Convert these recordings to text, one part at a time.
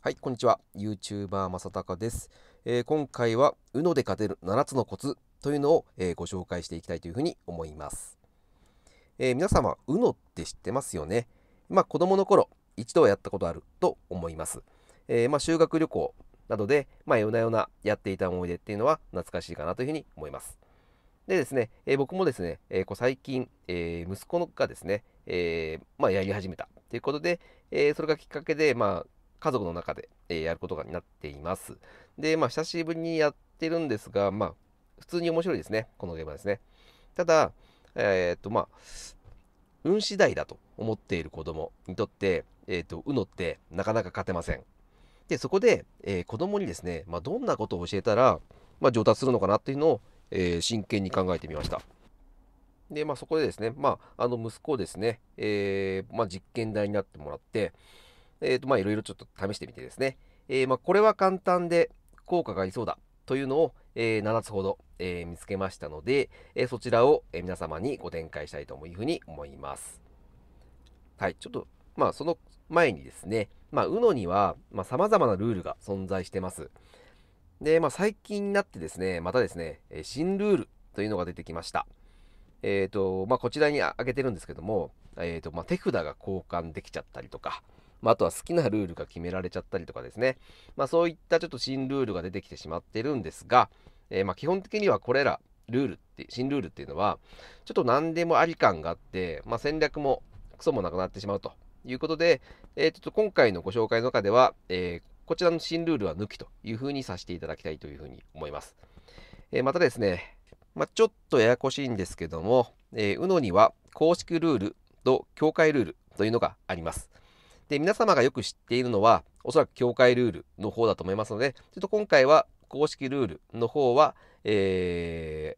はい、こんにちは。YouTuber まです。えー、今回は、うので勝てる7つのコツというのを、えー、ご紹介していきたいというふうに思います。えー、皆様、うのって知ってますよね。まあ、子供の頃、一度はやったことあると思います。えまあ、修学旅行などで、まあ、夜な夜なやっていた思い出っていうのは懐かしいかなというふうに思います。でですね、え僕もですね、え最近、え息子がですね、えまあ、やり始めたということで、えそれがきっかけで、まあ、家族の中で、えー、やることになっています。で、まあ、久しぶりにやってるんですが、まあ、普通に面白いですね。このゲームはですね。ただ、えー、っと、まあ、運次第だと思っている子供にとって、えー、っと、うのってなかなか勝てません。で、そこで、えー、子供にですね、まあ、どんなことを教えたら、まあ、上達するのかなっていうのを、えー、真剣に考えてみました。で、まあ、そこでですね、まあ、あの息子をですね、えーまあ、実験台になってもらって、えっ、ー、と、まあ、いろいろちょっと試してみてですね、えー、まあ、これは簡単で効果がありそうだというのを、えー、7つほど、え見つけましたので、えそちらを、え皆様にご展開したいというふうに思います。はい、ちょっと、まあ、その前にですね、まあ、UNO には、まあ、様々なルールが存在してます。で、まあ、最近になってですね、またですね、新ルールというのが出てきました。えっ、ー、と、まあ、こちらに挙げてるんですけども、えっ、ー、と、まあ、手札が交換できちゃったりとか、まあ、あとは好きなルールが決められちゃったりとかですね、まあ、そういったちょっと新ルールが出てきてしまってるんですが、えー、ま基本的にはこれらルールって新ルールっていうのはちょっと何でもあり感があって、まあ、戦略もクソもなくなってしまうということで、えー、ちょっと今回のご紹介の中では、えー、こちらの新ルールは抜きというふうにさせていただきたいというふうに思います。えまたですね、まあ、ちょっとややこしいんですけども、えー、UNO には公式ルールと境界ルールというのがあります。で、皆様がよく知っているのは、おそらく協会ルールの方だと思いますので、ちょっと今回は公式ルールの方は、え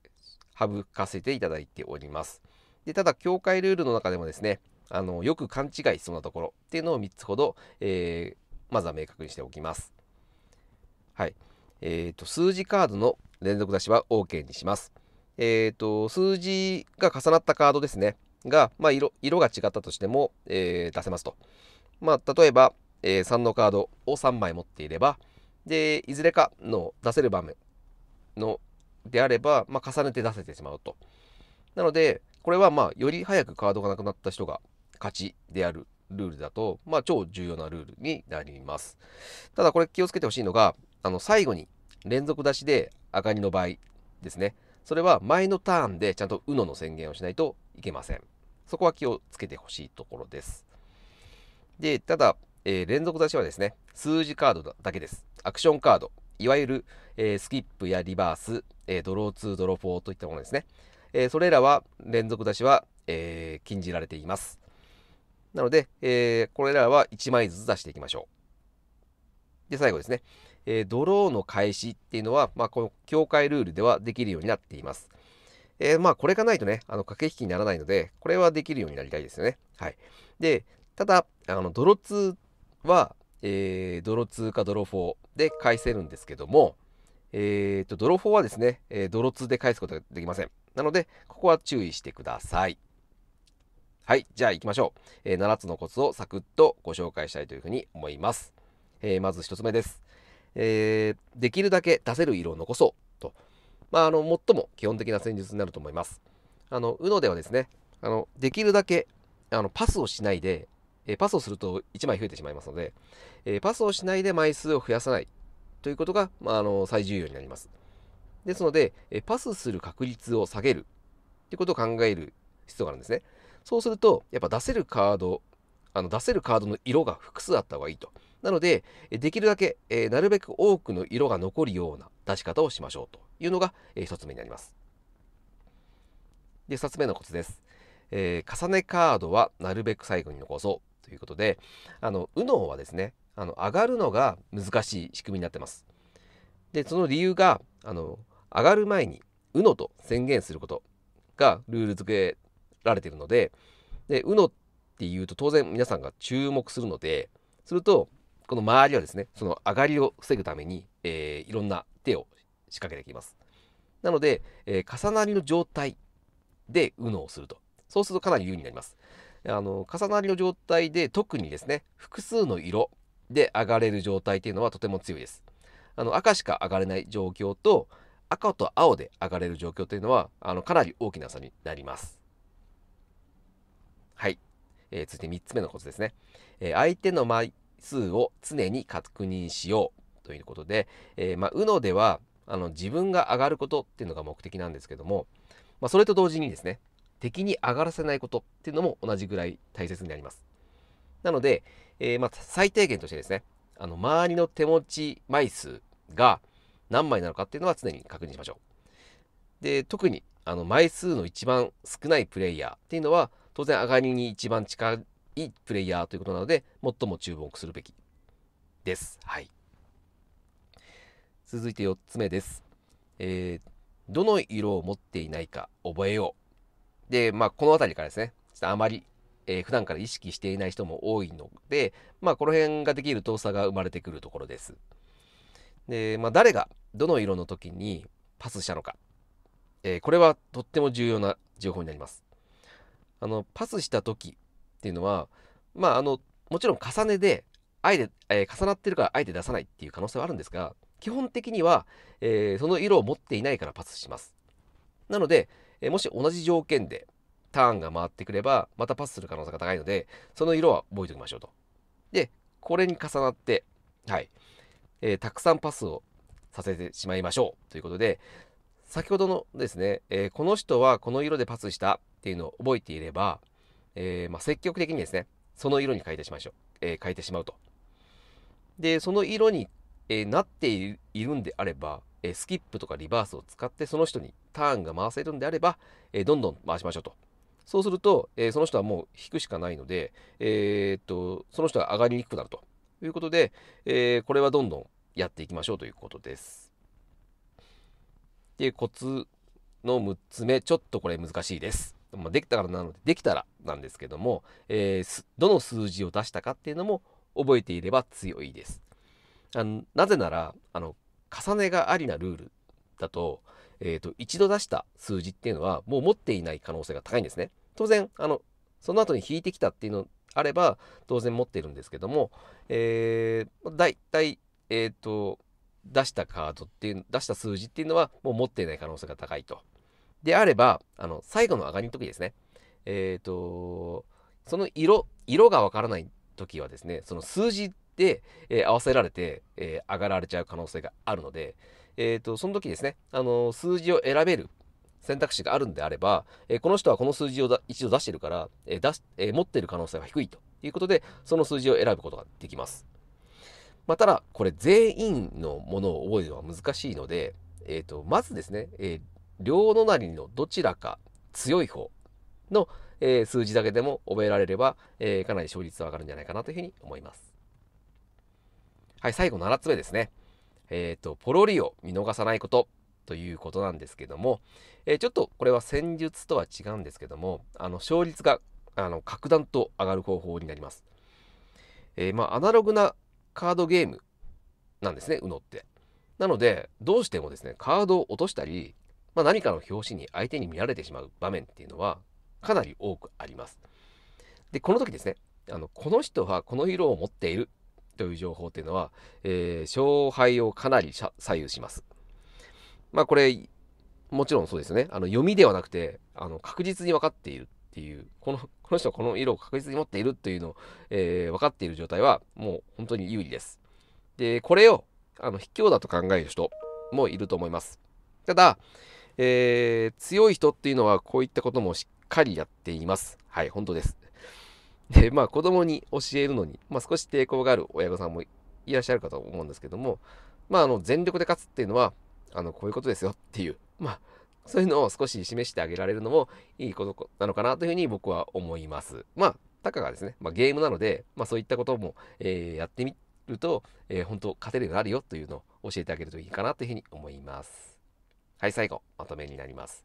ー、省かせていただいております。で、ただ、協会ルールの中でもですね、あの、よく勘違いしそうなところっていうのを3つほど、えー、まずは明確にしておきます。はい。えっ、ー、と、数字カードの連続出しは OK にします。えっ、ー、と、数字が重なったカードですね。が、まあ色、色が違ったとしても、えー、出せますと。まあ、例えば、えー、3のカードを3枚持っていれば、で、いずれかの出せる場面のであれば、まあ、重ねて出せてしまうと。なので、これはまあ、より早くカードがなくなった人が勝ちであるルールだと、まあ、超重要なルールになります。ただ、これ気をつけてほしいのが、あの、最後に連続出しで赤2の場合ですね。それは前のターンでちゃんと UNO の宣言をしないといけません。そこは気をつけてほしいところです。で、ただ、えー、連続出しはですね、数字カードだけです。アクションカード、いわゆる、えー、スキップやリバース、えー、ドロー2、ドロー4といったものですね。えそれらは連続出しは、え禁じられています。なので、えこれらは1枚ずつ出していきましょう。で、最後ですね、えドローの開始っていうのは、まあ、この境界ルールではできるようになっています。えー、まあこれがないとね、あの駆け引きにならないので、これはできるようになりたいですよね。はい。で、ただ、あの、泥2は、えー、泥通か泥棒で返せるんですけども、えー、と、泥棒はですね、えー、泥2で返すことができません。なので、ここは注意してください。はい、じゃあ行きましょう。えー、7つのコツをサクッとご紹介したいというふうに思います。えー、まず1つ目です。えー、できるだけ出せる色を残そうと。まあ、あの、最も基本的な戦術になると思います。あの、UNO ではですね、あの、できるだけ、あの、パスをしないで、えパスをすると1枚増えてしまいますので、えパスをしないで枚数を増やさないということが、まあ、あの最重要になります。ですので、えパスする確率を下げるということを考える必要があるんですね。そうすると、やっぱ出せるカード、あの出せるカードの色が複数あった方がいいと。なので、できるだけ、えなるべく多くの色が残るような出し方をしましょうというのが、え1つ目になります。で、2つ目のコツです。えー、重ねカードはなるべく最後に残そう。ということであの右脳はですねあの上がるのが難しい仕組みになってます。でその理由があの上がる前に右脳と宣言することがルール付けられているのでで右脳っていうと当然皆さんが注目するのでするとこの周りはですねその上がりを防ぐために、えー、いろんな手を仕掛けてきます。なので、えー、重なりの状態で右脳をするとそうするとかなり有利になります。あの重なりの状態で特にですね複数の色で上がれる状態っていうのはとても強いです。あの赤しか上がれない状況と赤と青で上がれる状況というのはあのかなり大きな差になります。はい、えー、続いて3つ目のコツですね。えー、相手の枚数を常に確認しようということで、えー、まあ、UNO ではあの自分が上がることっていうのが目的なんですけども、まあ、それと同時にですね敵に上がらせないことっていうのも同じぐらい大切になります。なので、えー、まあ、最低限としてですね、あの周りの手持ち枚数が何枚なのかっていうのは常に確認しましょう。で、特にあの枚数の一番少ないプレイヤーっていうのは当然上がりに一番近いプレイヤーということなので最も注目するべきです。はい。続いて4つ目です。えー、どの色を持っていないか覚えよう。で、まあ、この辺りからですね、ちょっとあまり、えー、普段から意識していない人も多いので、まあ、この辺ができる動作が生まれてくるところです。で、まあ、誰が、どの色の時にパスしたのか、えー、これはとっても重要な情報になります。あの、パスした時っていうのは、まあ、あの、もちろん重ねで、あえて、えー、重なってるからあえて出さないっていう可能性はあるんですが、基本的には、えー、その色を持っていないからパスします。なので、えもし同じ条件でターンが回ってくればまたパスする可能性が高いのでその色は覚えておきましょうと。でこれに重なってはい、えー、たくさんパスをさせてしまいましょうということで先ほどのですね、えー、この人はこの色でパスしたっていうのを覚えていれば、えー、まあ、積極的にですねその色に変えてしまいしょう、え変えてしまうと。でその色に、えなっているんであればえスキップとかリバースを使ってその人にターンが回せるんであれば、えどんどん回しましょうと。そうすると、えその人はもう引くしかないので、えー、っとその人は上がりにくくなるということで、えこれはどんどんやっていきましょうということです。で、コツの6つ目、ちょっとこれ難しいです。まあ、できたからなので、できたらなんですけども、えー、どの数字を出したかっていうのも覚えていれば強いです。あのなぜならあの重ねがありなルールだと、えー、と、一度出した数字っていうのは、もう持っていない可能性が高いんですね。当然、あの、その後に引いてきたっていうのあれば、当然持っているんですけども、えー、だいたい、えっ、ー、と、出したカードっていう、出した数字っていうのは、もう持っていない可能性が高いと。であれば、あの、最後の上がりの時ですね。えっ、ー、と、その色、色がわからない時はですね、その数字で、えー、合わせられて、えー、上がられちゃう可能性があるので、えーと、その時ですね、あの数字を選べる選択肢があるんであれば、えこの人はこの数字を一度出してるから、え出しえ持ってる可能性が低いということで、その数字を選ぶことができます。まあ、ただ、これ全員のものを覚えるのは難しいので、えーと、まずですね、え両隣のどちらか強い方の、え数字だけでも覚えられれば、えかなり勝率は上がるんじゃないかなというふうに思います。はい、最後7つ目ですね。えっ、ー、と、ポロリを見逃さないことということなんですけども、えー、ちょっとこれは戦術とは違うんですけども、あの勝率があの格段と上がる方法になります。えー、まあ、アナログなカードゲームなんですね、UNO って。なので、どうしてもですね、カードを落としたり、まあ、何かの表紙に相手に見られてしまう場面っていうのはかなり多くあります。で、この時ですね、あのこの人はこの色を持っているという情報っていうのは、えー、勝敗をかなり左右します。まあこれ、もちろんそうですね。あの読みではなくて、あの確実に分かっているっていう、このこの人はこの色を確実に持っているっていうのを、えー、分かっている状態は、もう本当に有利です。で、これをあの卑怯だと考える人もいると思います。ただ、えー、強い人っていうのはこういったこともしっかりやっています。はい、本当です。で、まあ子供に教えるのに、まあ、少し抵抗がある親御さんもいらっしゃるかと思うんですけども、まああの全力で勝つっていうのは、あのこういうことですよっていう、まあそういうのを少し示してあげられるのもいいことなのかなというふうに僕は思います。まあ、たかがですね、まあ、ゲームなので、まあ、そういったことも、えー、やってみると、えー、本当勝てるようになるよというのを教えてあげるといいかなというふうに思います。はい、最後、まとめになります。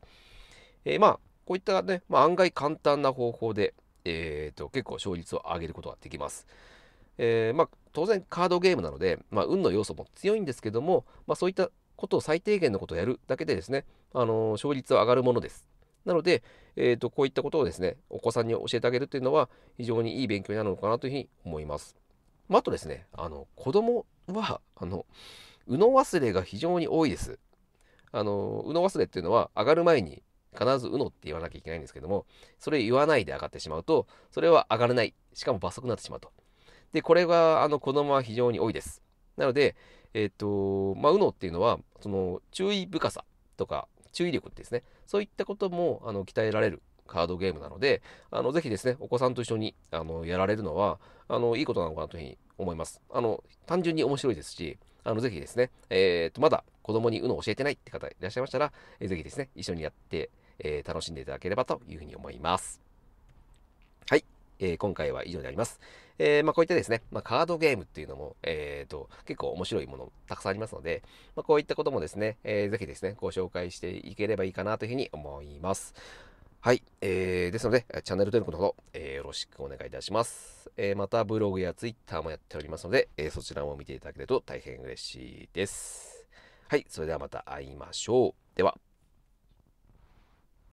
えー、まあ、こういったね、まあ、案外簡単な方法で、えーと、結構勝率を上げることができます。えー、まあ、当然カードゲームなので、まあ、運の要素も強いんですけども、まあ、そういったことを最低限のことをやるだけでですね、あのー、勝率は上がるものです。なので、えーと、こういったことをですねお子さんに教えてあげるというのは非常にいい勉強になるのかなというふうに思います。まあ、あとですねあの子供はあのうの忘れが非常に多いです。あの右脳忘れっていうのは上がる前に必ず UNO って言わなきゃいけないんですけども、それ言わないで上がってしまうと、それは上がらない。しかも罰則になってしまうと。で、これが、あの、子供は非常に多いです。なので、えっ、ー、と、まあ、UNO っていうのは、その、注意深さとか、注意力ですね。そういったことも、あの、鍛えられるカードゲームなので、あの、ぜひですね、お子さんと一緒に、あの、やられるのは、あの、いいことなのかなというふうに思います。あの、単純に面白いですし、あの、ぜひですね、えっ、ー、と、まだ子供に UNO 教えてないって方いらっしゃいましたら、えー、ぜひですね、一緒にやってえー、楽しんでいただければというふうに思います。はい。えー、今回は以上になります。えー、まあ、こういったですね、まあ、カードゲームっていうのも、えーと、結構面白いものたくさんありますので、まあ、こういったこともですね、えー、ぜひですね、ご紹介していければいいかなというふうに思います。はい。えー、ですので、チャンネル登録のほど、えー、よろしくお願いいたします。えー、また、ブログやツイッターもやっておりますので、えー、そちらも見ていただけると大変嬉しいです。はい。それではまた会いましょう。では。